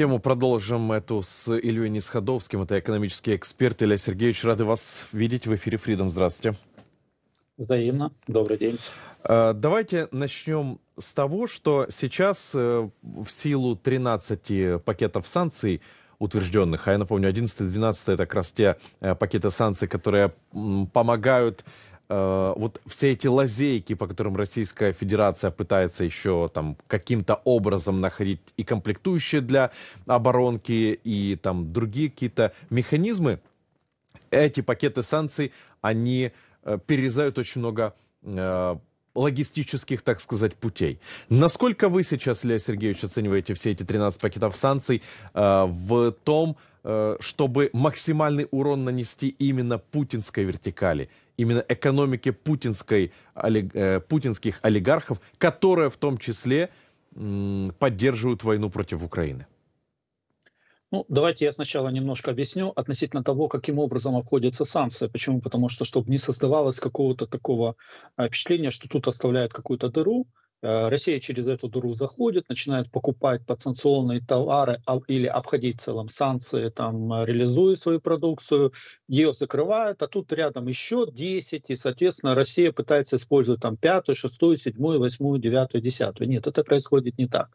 Тему продолжим эту с Ильей Нисходовским. Это экономический эксперт Илья Сергеевич. Рады вас видеть в эфире Freedom. Здравствуйте. Взаимно. Добрый день. Э, давайте начнем с того, что сейчас э, в силу 13 пакетов санкций утвержденных, а я напомню, 11 и 12 это как раз те э, пакеты санкций, которые помогают Э, вот все эти лазейки, по которым Российская Федерация пытается еще там каким-то образом находить и комплектующие для оборонки, и там другие какие-то механизмы, эти пакеты санкций, они э, перерезают очень много э, логистических, так сказать, путей. Насколько вы сейчас, Лев Сергеевич, оцениваете все эти 13 пакетов санкций э, в том, э, Э, чтобы максимальный урон нанести именно путинской вертикали, именно экономике путинской, э, путинских олигархов, которые в том числе поддерживают войну против Украины? Ну, давайте я сначала немножко объясню относительно того, каким образом обходятся санкции. Почему? Потому что, чтобы не создавалось какого-то такого э, впечатления, что тут оставляют какую-то дыру, Э, Россия через эту дыру заходит, начинает покупать подсанкционные товары а, или обходить в целом санкции, там, э, реализуя свою продукцию, ее закрывают, а тут рядом еще 10, и, соответственно, Россия пытается использовать там пятую, шестую, седьмую, восьмую, девятую, десятую. Нет, это происходит не так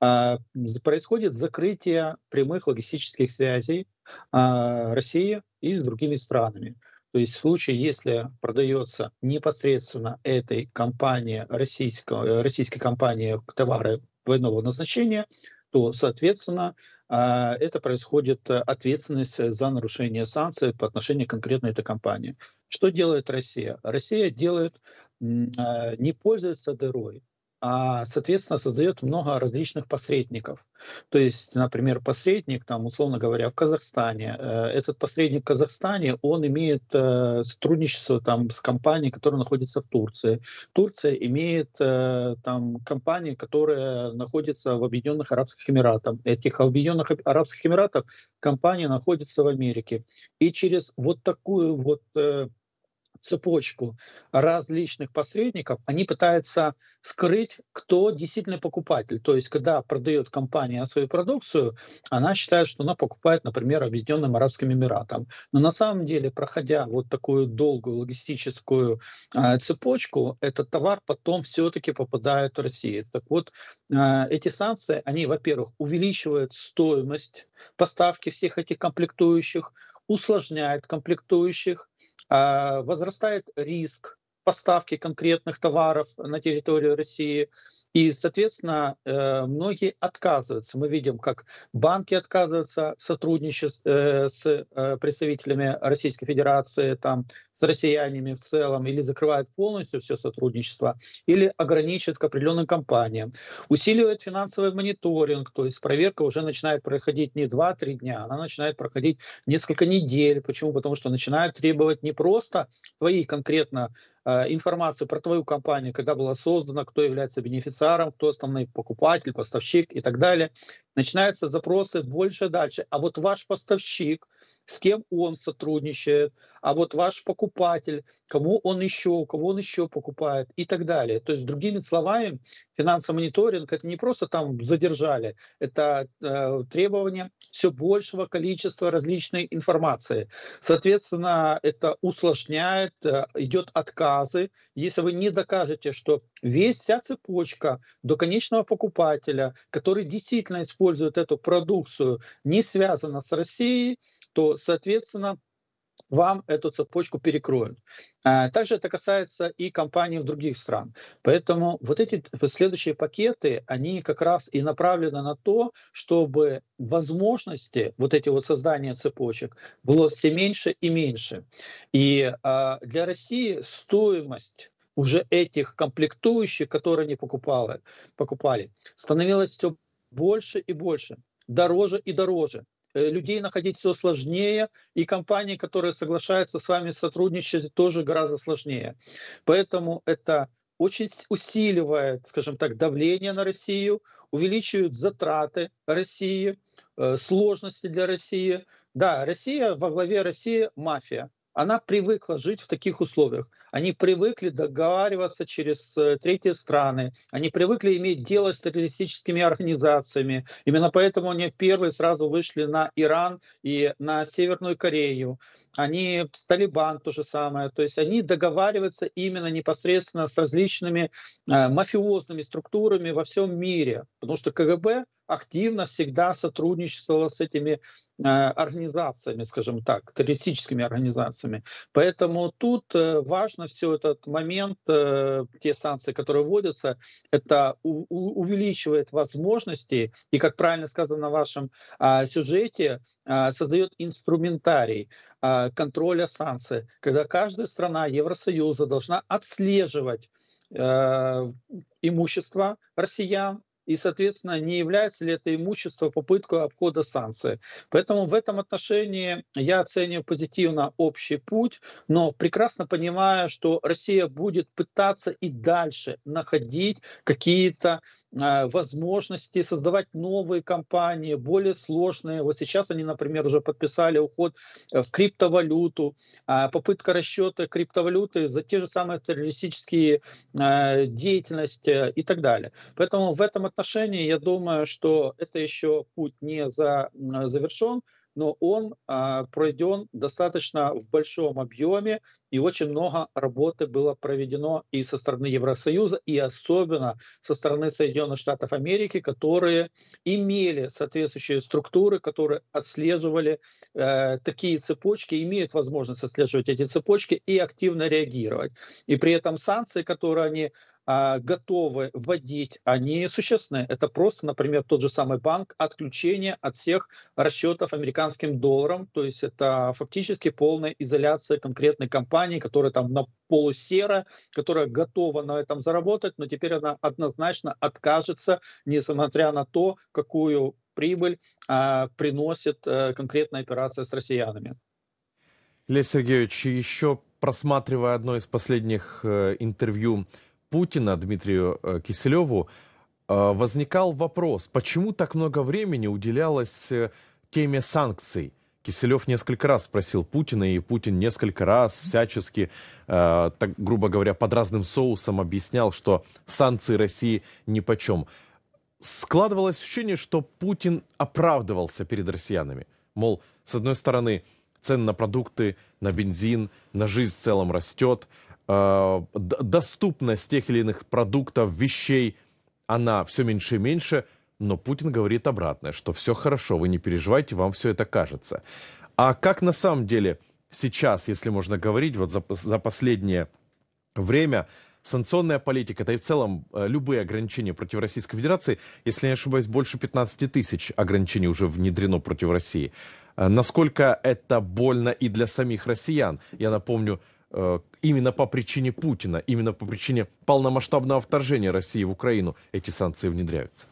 а, происходит закрытие прямых логистических связей а, России и с другими странами. То есть в случае, если продается непосредственно этой компании, российской, э, российской компании товары двойного назначения, то, соответственно, а, это происходит э, ответственность за нарушение санкций по отношению конкретно этой компании. Что делает Россия? Россия делает, а, не пользуется дырой, а, соответственно, создает много различных посредников. То есть, например, посредник, там, условно говоря, в Казахстане, э, этот посредник в Казахстане, он имеет э, сотрудничество там, с компанией, которая находится в Турции. Турция имеет э, там, компании, которая находится в Объединенных Арабских Эмиратах. Этих Объединенных Арабских Эмиратах компания находится в Америке. И через вот такую вот цепочку различных посредников, они пытаются скрыть, кто действительно покупатель. То есть, когда продает компания свою продукцию, она считает, что она покупает, например, Объединенным Арабским Эмиратам. Но на самом деле, проходя вот такую долгую логистическую э, цепочку, этот товар потом все-таки попадает в Россию. Так вот, э, эти санкции, они, во-первых, увеличивают стоимость поставки всех этих комплектующих, усложняют комплектующих, а, возрастает риск поставки конкретных товаров на территорию России. И, соответственно, э, многие отказываются. Мы видим, как банки отказываются сотрудничать э, с э, представителями Российской Федерации, там, с россиянами в целом, или закрывают полностью все сотрудничество, или ограничивают к определенным компаниям. Усиливает финансовый мониторинг, то есть проверка уже начинает проходить не 2-3 дня, она начинает проходить несколько недель. Почему? Потому что начинают требовать не просто твои конкретно Э, информацию про твою компанию, когда была создана, кто является бенефициаром, кто основной покупатель, поставщик и так далее начинаются запросы больше дальше. А вот ваш поставщик, с кем он сотрудничает, а вот ваш покупатель, кому он еще, кого он еще покупает и так далее. То есть, другими словами, финансовый мониторинг это не просто там задержали, это э, требование все большего количества различной информации. Соответственно, это усложняет, э, идет отказы. Если вы не докажете, что весь вся цепочка до конечного покупателя, который действительно использует используют эту продукцию, не связана с Россией, то, соответственно, вам эту цепочку перекроют. А, также это касается и компаний в других стран. Поэтому вот эти следующие пакеты, они как раз и направлены на то, чтобы возможности вот эти вот создания цепочек было все меньше и меньше. И а, для России стоимость уже этих комплектующих, которые они покупали, покупали становилось все больше и больше, дороже и дороже. Э, людей находить все сложнее, и компании, которые соглашаются с вами сотрудничать, тоже гораздо сложнее. Поэтому это очень усиливает, скажем так, давление на Россию, увеличивают затраты России, э, сложности для России. Да, Россия во главе России мафия она привыкла жить в таких условиях. Они привыкли договариваться через э, третьи страны, они привыкли иметь дело с террористическими организациями. Именно поэтому они первые сразу вышли на Иран и на Северную Корею. Они Талибан то же самое. То есть они договариваются именно непосредственно с различными э, мафиозными структурами во всем мире. Потому что КГБ активно всегда сотрудничала с этими э, организациями, скажем так, террористическими организациями. Поэтому тут э, важно все этот момент, э, те санкции, которые вводятся, это увеличивает возможности и, как правильно сказано на вашем а, сюжете, а, создает инструментарий а, контроля санкций, когда каждая страна Евросоюза должна отслеживать имущество россиян, и, соответственно, не является ли это имущество попыткой обхода санкций. Поэтому в этом отношении я оцениваю позитивно общий путь, но прекрасно понимаю, что Россия будет пытаться и дальше находить какие-то э, возможности, создавать новые компании, более сложные. Вот сейчас они, например, уже подписали уход э, в криптовалюту, а попытка расчета криптовалюты за те же самые террористические э, деятельности и так далее. Поэтому в этом отношении отношении я думаю, что это еще путь не за, завершен, но он а, пройден достаточно в большом объеме, и очень много работы было проведено и со стороны Евросоюза, и особенно со стороны Соединенных Штатов Америки, которые имели соответствующие структуры, которые отслеживали э, такие цепочки, имеют возможность отслеживать эти цепочки и активно реагировать. И при этом санкции, которые они а, готовы вводить, они существенные. Это просто, например, тот же самый банк, отключение от всех расчетов американским долларом, то есть это фактически полная изоляция конкретной компании, которая там на полусера, которая готова на этом заработать, но теперь она однозначно откажется, несмотря на то, какую прибыль а, приносит а, конкретная операция с россиянами. Лев Сергеевич, еще просматривая одно из последних э, интервью Путина Дмитрию э, Киселеву э, возникал вопрос, почему так много времени уделялось э, теме санкций? Киселев несколько раз спросил Путина, и Путин несколько раз всячески, э, так, грубо говоря, под разным соусом объяснял, что санкции России нипочем. Складывалось ощущение, что Путин оправдывался перед россиянами. Мол, с одной стороны, цены на продукты, на бензин, на жизнь в целом растет – Э, доступность тех или иных продуктов, вещей, она все меньше и меньше, но Путин говорит обратное, что все хорошо, вы не переживайте, вам все это кажется. А как на самом деле сейчас, если можно говорить, вот за, за последнее время, санкционная политика, да и в целом э, любые ограничения против Российской Федерации, если я не ошибаюсь, больше 15 тысяч ограничений уже внедрено против России. Э, насколько это больно и для самих россиян? Я напомню, Э, именно по причине Путина, именно по причине полномасштабного вторжения России в Украину эти санкции внедряются?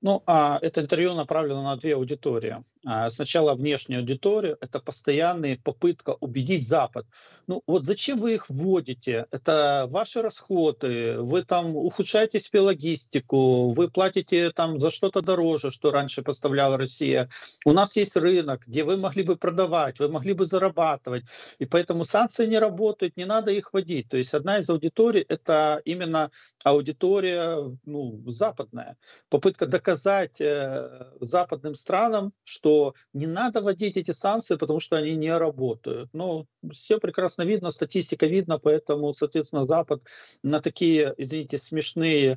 Ну, а это интервью направлено на две аудитории. А, сначала внешнюю аудиторию, это постоянная попытка убедить Запад. Ну вот зачем вы их вводите? Это ваши расходы, вы там ухудшаете себе логистику, вы платите там за что-то дороже, что раньше поставляла Россия. У нас есть рынок, где вы могли бы продавать, вы могли бы зарабатывать. И поэтому санкции не работают, не надо их вводить. То есть одна из аудиторий — это именно аудитория ну, западная. Попытка доказать э, западным странам, что что не надо вводить эти санкции, потому что они не работают. Но ну, все прекрасно видно, статистика видна, поэтому, соответственно, Запад на такие, извините, смешные э,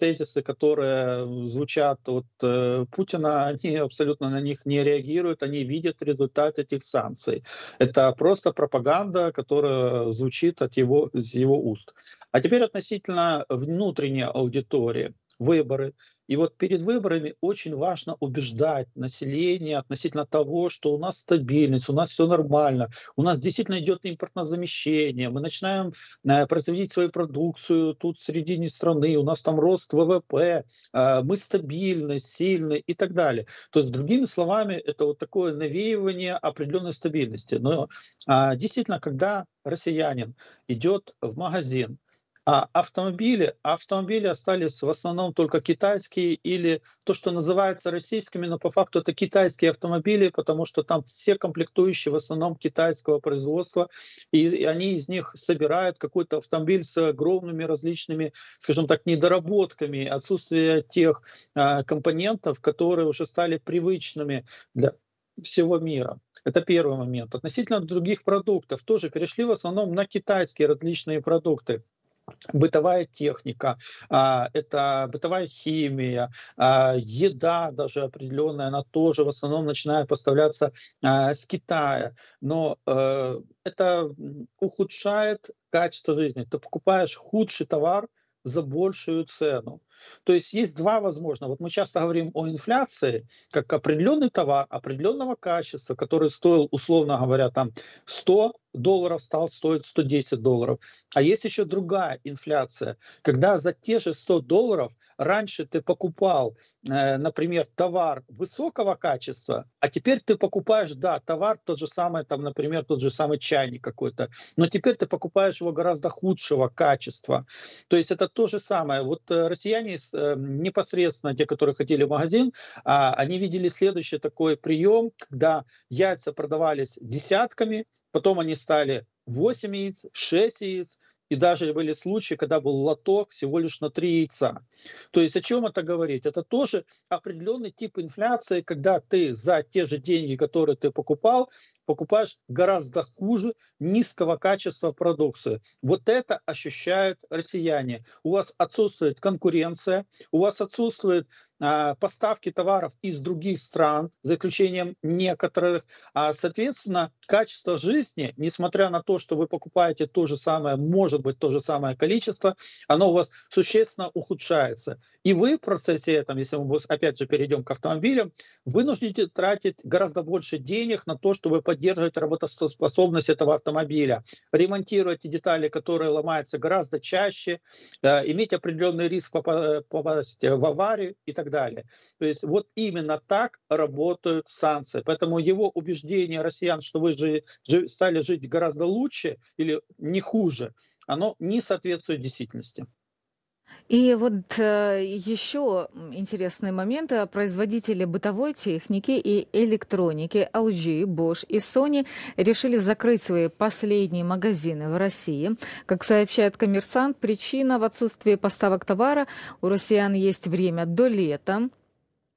тезисы, которые звучат от э, Путина, они абсолютно на них не реагируют, они видят результат этих санкций. Это просто пропаганда, которая звучит от его, из его уст. А теперь относительно внутренней аудитории выборы. И вот перед выборами очень важно убеждать население относительно того, что у нас стабильность, у нас все нормально, у нас действительно идет импортное замещение, мы начинаем э, производить свою продукцию тут в середине страны, у нас там рост ВВП, э, мы стабильны, сильны и так далее. То есть, другими словами, это вот такое навеивание определенной стабильности. Но э, действительно, когда россиянин идет в магазин, а автомобили, автомобили остались в основном только китайские или то, что называется российскими, но по факту это китайские автомобили, потому что там все комплектующие в основном китайского производства, и они из них собирают какой-то автомобиль с огромными различными, скажем так, недоработками, отсутствие тех э, компонентов, которые уже стали привычными для всего мира. Это первый момент. Относительно других продуктов тоже перешли в основном на китайские различные продукты бытовая техника, а, это бытовая химия, а, еда даже определенная, она тоже в основном начинает поставляться а, с Китая. Но э, это ухудшает качество жизни. Ты покупаешь худший товар за большую цену. То есть есть два возможных. Вот мы часто говорим о инфляции как определенный товар определенного качества, который стоил, условно говоря, там 100 долларов стал стоить 110 долларов. А есть еще другая инфляция, когда за те же 100 долларов раньше ты покупал, э, например, товар высокого качества, а теперь ты покупаешь, да, товар тот же самый, там, например, тот же самый чайник какой-то, но теперь ты покупаешь его гораздо худшего качества. То есть это то же самое. Вот э, россияне э, непосредственно, те, которые ходили в магазин, а, они видели следующий такой прием, когда яйца продавались десятками, Потом они стали 8 яиц, 6 яиц, и даже были случаи, когда был лоток всего лишь на 3 яйца. То есть о чем это говорить? Это тоже определенный тип инфляции, когда ты за те же деньги, которые ты покупал, покупаешь гораздо хуже низкого качества продукции. Вот это ощущают россияне. У вас отсутствует конкуренция, у вас отсутствует а, поставки товаров из других стран, за исключением некоторых. А, соответственно, качество жизни, несмотря на то, что вы покупаете то же самое, может быть, то же самое количество, оно у вас существенно ухудшается. И вы в процессе этого, если мы опять же перейдем к автомобилям, вынуждены тратить гораздо больше денег на то, чтобы поддерживать поддерживать работоспособность этого автомобиля, ремонтировать те детали, которые ломаются гораздо чаще, э, иметь определенный риск попасть в аварию и так далее. То есть вот именно так работают санкции. Поэтому его убеждение россиян, что вы же стали жить гораздо лучше или не хуже, оно не соответствует действительности. И вот э, еще интересный момент. Производители бытовой техники и электроники LG, Bosch и Sony решили закрыть свои последние магазины в России. Как сообщает коммерсант, причина в отсутствии поставок товара. У россиян есть время до лета.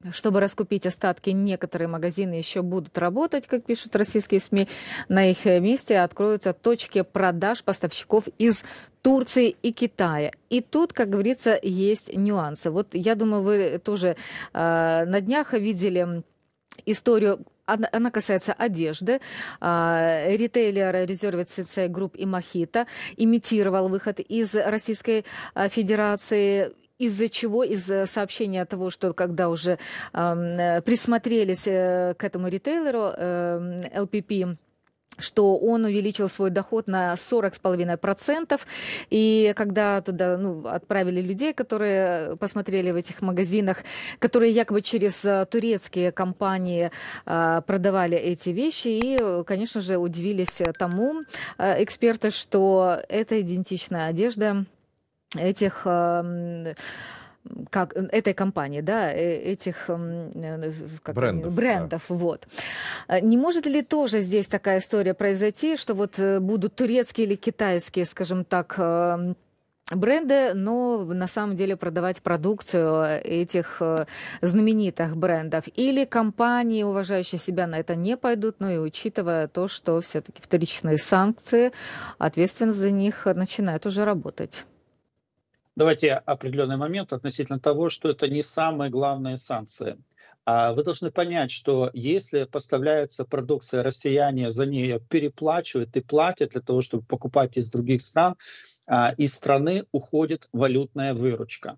Чтобы раскупить остатки, некоторые магазины еще будут работать, как пишут российские СМИ. На их месте откроются точки продаж поставщиков из Турции и Китая. И тут, как говорится, есть нюансы. Вот я думаю, вы тоже э, на днях видели историю она касается одежды. Э, ритейлер Резервит ЦЦ Групп и Мохито имитировал выход из Российской э, Федерации из-за чего, из сообщения того, что когда уже э, присмотрелись э, к этому ритейлеру э, эм, LPP, что он увеличил свой доход на 40,5%. И когда туда ну, отправили людей, которые посмотрели в этих магазинах, которые якобы через э, турецкие компании э, продавали эти вещи, и, конечно же, удивились тому э, эксперты, что это идентичная одежда этих эм, как этой компании, да, э, этих эм, э, как, брендов, брендов да. вот. А не может ли тоже здесь такая история произойти, что вот э, будут турецкие или китайские, скажем так, эм, бренды, но на самом деле продавать продукцию этих знаменитых брендов. Или компании, уважающие себя, на это не пойдут, но ну и учитывая то, что все-таки вторичные санкции, ответственность за них начинает уже работать. Давайте определенный момент относительно того, что это не самые главные санкции. А вы должны понять, что если поставляется продукция, россияне за нее переплачивают и платят для того, чтобы покупать из других стран, а, из страны уходит валютная выручка.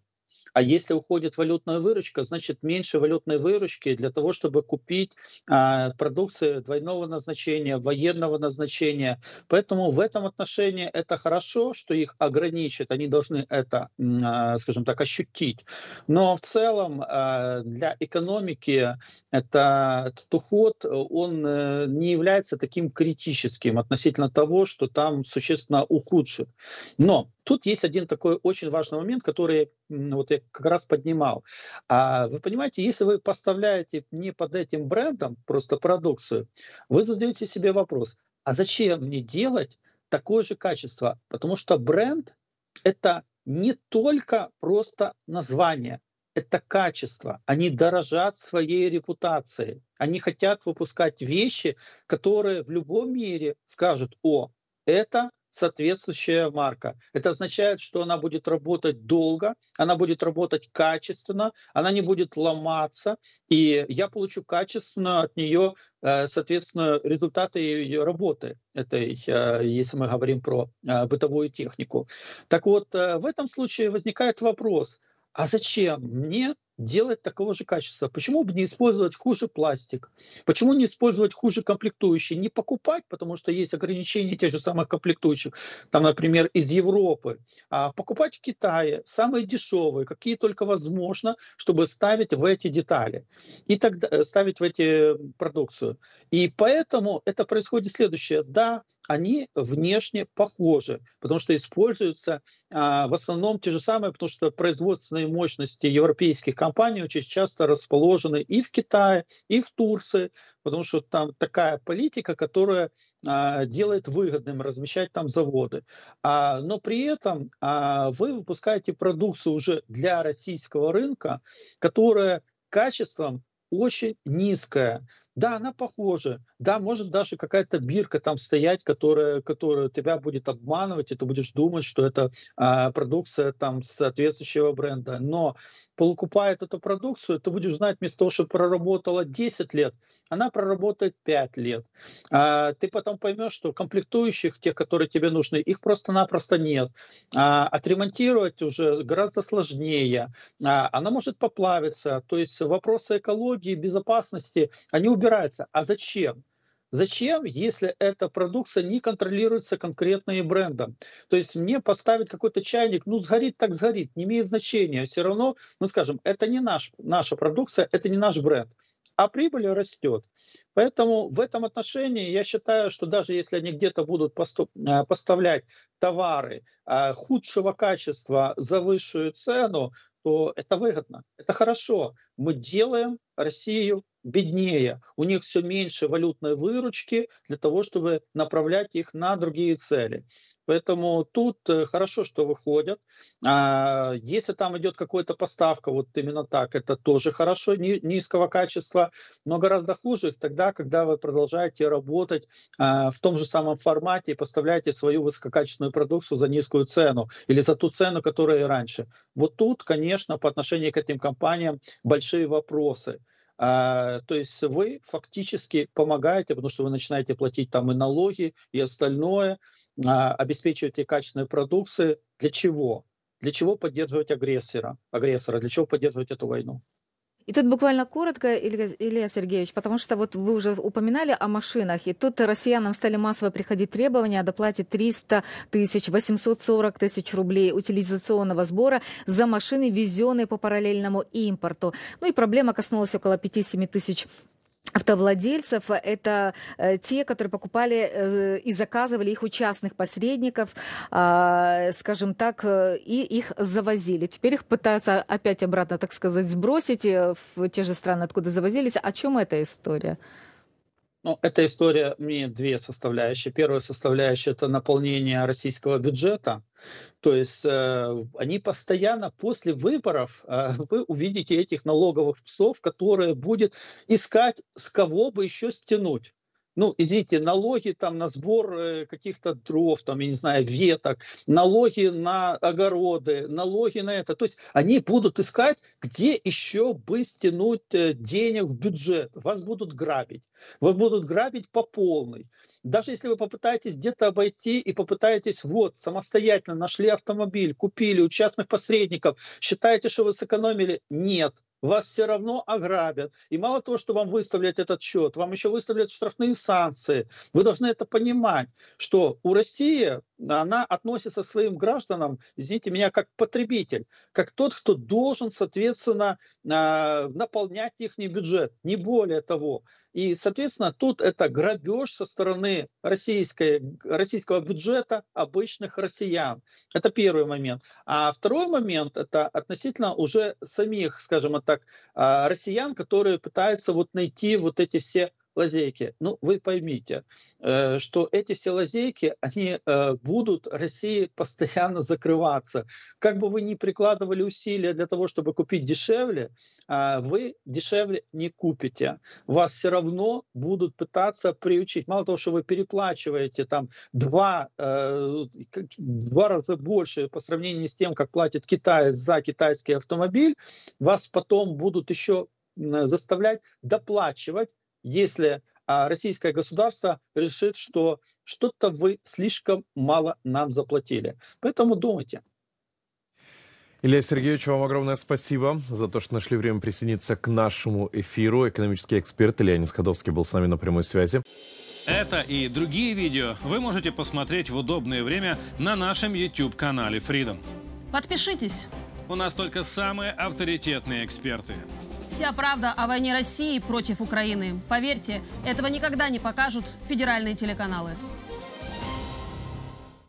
А если уходит валютная выручка, значит меньше валютной выручки для того, чтобы купить а, продукцию двойного назначения, военного назначения. Поэтому в этом отношении это хорошо, что их ограничат, они должны это, а, скажем так, ощутить. Но в целом а, для экономики это, этот уход, он э, не является таким критическим относительно того, что там существенно ухудшит. Но тут есть один такой очень важный момент, который, вот я как раз поднимал. А вы понимаете, если вы поставляете не под этим брендом просто продукцию, вы задаете себе вопрос, а зачем мне делать такое же качество? Потому что бренд — это не только просто название, это качество. Они дорожат своей репутацией. Они хотят выпускать вещи, которые в любом мире скажут, о, это соответствующая марка. Это означает, что она будет работать долго, она будет работать качественно, она не будет ломаться, и я получу качественно от нее, э, соответственно, результаты ее работы, этой, э, если мы говорим про э, бытовую технику. Так вот, в этом случае возникает вопрос, а зачем мне делать такого же качества. Почему бы не использовать хуже пластик? Почему не использовать хуже комплектующие? Не покупать, потому что есть ограничения тех же самых комплектующих, там, например, из Европы. А покупать в Китае самые дешевые, какие только возможно, чтобы ставить в эти детали и тогда ставить в эти продукцию. И поэтому это происходит следующее. Да, они внешне похожи, потому что используются а, в основном те же самые, потому что производственные мощности европейских компаний компании очень часто расположены и в Китае, и в Турции, потому что там такая политика, которая а, делает выгодным размещать там заводы. А, но при этом а, вы выпускаете продукцию уже для российского рынка, которая качеством очень низкая. Да, она похожа. Да, может даже какая-то бирка там стоять, которая, которая тебя будет обманывать, и ты будешь думать, что это э, продукция там соответствующего бренда. Но покупая эту продукцию, ты будешь знать вместо того, что проработала 10 лет, она проработает 5 лет. А, ты потом поймешь, что комплектующих, тех, которые тебе нужны, их просто-напросто нет. А, отремонтировать уже гораздо сложнее. А, она может поплавиться. То есть вопросы экологии, безопасности, они убегают убирается. А зачем? Зачем, если эта продукция не контролируется конкретным брендом? То есть мне поставить какой-то чайник, ну сгорит так сгорит, не имеет значения. Все равно ну скажем, это не наш, наша продукция, это не наш бренд. А прибыль растет. Поэтому в этом отношении я считаю, что даже если они где-то будут э, поставлять товары э, худшего качества за высшую цену, то это выгодно, это хорошо. Мы делаем Россию беднее, у них все меньше валютной выручки для того, чтобы направлять их на другие цели. Поэтому тут э, хорошо, что выходят. А, если там идет какая-то поставка, вот именно так, это тоже хорошо, низкого качества, но гораздо хуже тогда, когда вы продолжаете работать а, в том же самом формате и поставляете свою высококачественную продукцию за низкую цену или за ту цену, которая и раньше. Вот тут, конечно, по отношению к этим компаниям большие вопросы. А, то есть вы фактически помогаете, потому что вы начинаете платить там и налоги, и остальное, а, обеспечиваете качественную продукцию. Для чего? Для чего поддерживать агрессора? агрессора? Для чего поддерживать эту войну? И тут буквально коротко, Илья Сергеевич, потому что вот вы уже упоминали о машинах, и тут россиянам стали массово приходить требования о доплате 300 тысяч, 840 тысяч рублей утилизационного сбора за машины, везенные по параллельному импорту. Ну и проблема коснулась около 5-7 тысяч автовладельцев. Это э, те, которые покупали э, и заказывали их у частных посредников, а, скажем так, э, и их завозили. Теперь их пытаются опять обратно, так сказать, сбросить в те же страны, откуда завозились. О чем эта история? Ну, эта история имеет две составляющие. Первая составляющая это наполнение российского бюджета. То есть э, они постоянно после выборов э, вы увидите этих налоговых псов, которые будет искать, с кого бы еще стянуть ну, извините, налоги там на сбор э, каких-то дров, там, я не знаю, веток, налоги на огороды, налоги на это. То есть они будут искать, где еще бы стянуть э, денег в бюджет. Вас будут грабить. Вас будут грабить по полной. Даже если вы попытаетесь где-то обойти и попытаетесь, вот, самостоятельно нашли автомобиль, купили у частных посредников, считаете, что вы сэкономили? Нет, вас все равно ограбят. И мало того, что вам выставляют этот счет, вам еще выставляют штрафные санкции. Вы должны это понимать, что у России она относится к своим гражданам, извините меня, как потребитель, как тот, кто должен, соответственно, а, наполнять их бюджет, не более того. И, соответственно, тут это грабеж со стороны российской, российского бюджета обычных россиян. Это первый момент. А второй момент — это относительно уже самих, скажем так, а, россиян, которые пытаются вот найти вот эти все лазейки. Ну, вы поймите, э, что эти все лазейки, они э, будут России постоянно закрываться. Как бы вы ни прикладывали усилия для того, чтобы купить дешевле, а, вы дешевле не купите. Вас все равно будут пытаться приучить. Мало того, что вы переплачиваете там два, э, два раза больше по сравнению с тем, как платит китаец за китайский автомобиль, вас потом будут еще заставлять доплачивать если а, российское государство решит, что что-то вы слишком мало нам заплатили. Поэтому думайте. Илья Сергеевич, вам огромное спасибо за то, что нашли время присоединиться к нашему эфиру. Экономический эксперт Леонид Сходовский был с нами на прямой связи. Это и другие видео вы можете посмотреть в удобное время на нашем YouTube-канале Freedom. Подпишитесь. У нас только самые авторитетные эксперты. Вся правда о войне России против Украины. Поверьте, этого никогда не покажут федеральные телеканалы.